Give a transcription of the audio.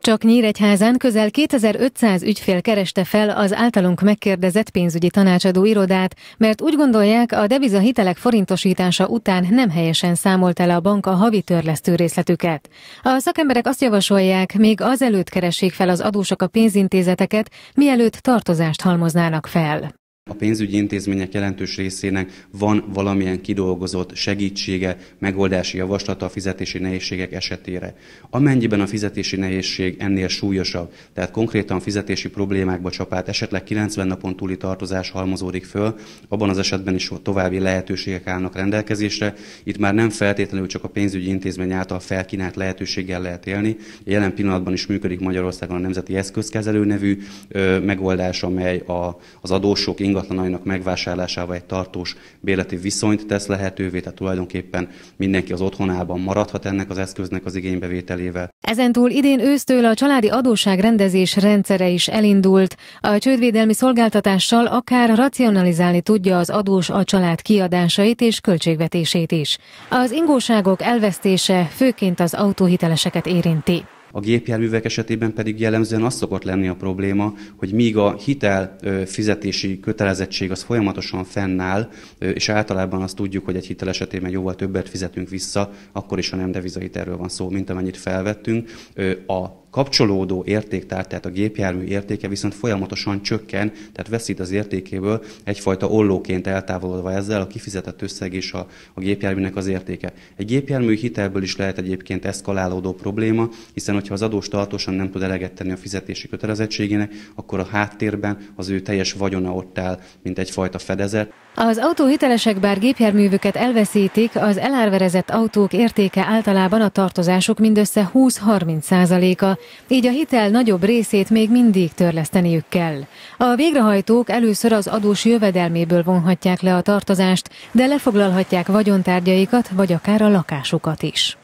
Csak Nyíregyházán közel 2500 ügyfél kereste fel az általunk megkérdezett pénzügyi tanácsadó irodát, mert úgy gondolják, a deviza hitelek forintosítása után nem helyesen számolt el a bank a havi törlesztő részletüket. A szakemberek azt javasolják, még azelőtt keressék fel az adósok a pénzintézeteket, mielőtt tartozást halmoznának fel. A pénzügyi intézmények jelentős részének van valamilyen kidolgozott segítsége, megoldási javaslata a fizetési nehézségek esetére. Amennyiben a fizetési nehézség ennél súlyosabb, tehát konkrétan fizetési problémákba csapát, esetleg 90 napon túli tartozás halmozódik föl, abban az esetben is további lehetőségek állnak rendelkezésre. Itt már nem feltétlenül csak a pénzügyi intézmény által felkínált lehetőséggel lehet élni. Jelen pillanatban is működik Magyarországon a Nemzeti Eszközkezelő nevű ö, megoldás, amely a, az adósok ingatlan ingatlanainak megvásárlásával egy tartós béleti viszonyt tesz lehetővé, tehát tulajdonképpen mindenki az otthonában maradhat ennek az eszköznek az igénybevételével. Ezentúl idén ősztől a családi adósságrendezés rendszere is elindult. A csődvédelmi szolgáltatással akár racionalizálni tudja az adós a család kiadásait és költségvetését is. Az ingóságok elvesztése főként az autóhiteleseket érinti. A gépjárművek esetében pedig jellemzően az szokott lenni a probléma, hogy míg a hitel fizetési kötelezettség az folyamatosan fennáll, és általában azt tudjuk, hogy egy hitel esetében jóval többet fizetünk vissza, akkor is, ha nem devizahitelről van szó, mint amennyit felvettünk, a kapcsolódó értéktár, tehát a gépjármű értéke viszont folyamatosan csökken, tehát veszít az értékéből egyfajta ollóként eltávolodva ezzel a kifizetett összeg és a, a gépjárműnek az értéke. Egy gépjármű hitelből is lehet egyébként eszkalálódó probléma, hiszen hogyha az adós tartósan nem tud eleget tenni a fizetési kötelezettségének, akkor a háttérben az ő teljes vagyona ott áll, mint egyfajta fedezet. Az autóhitelesek bár gépjárművüket elveszítik, az elárverezett autók értéke általában a tartozások mindössze 20-30 százaléka, így a hitel nagyobb részét még mindig törleszteniük kell. A végrehajtók először az adós jövedelméből vonhatják le a tartozást, de lefoglalhatják vagyontárgyaikat vagy akár a lakásukat is.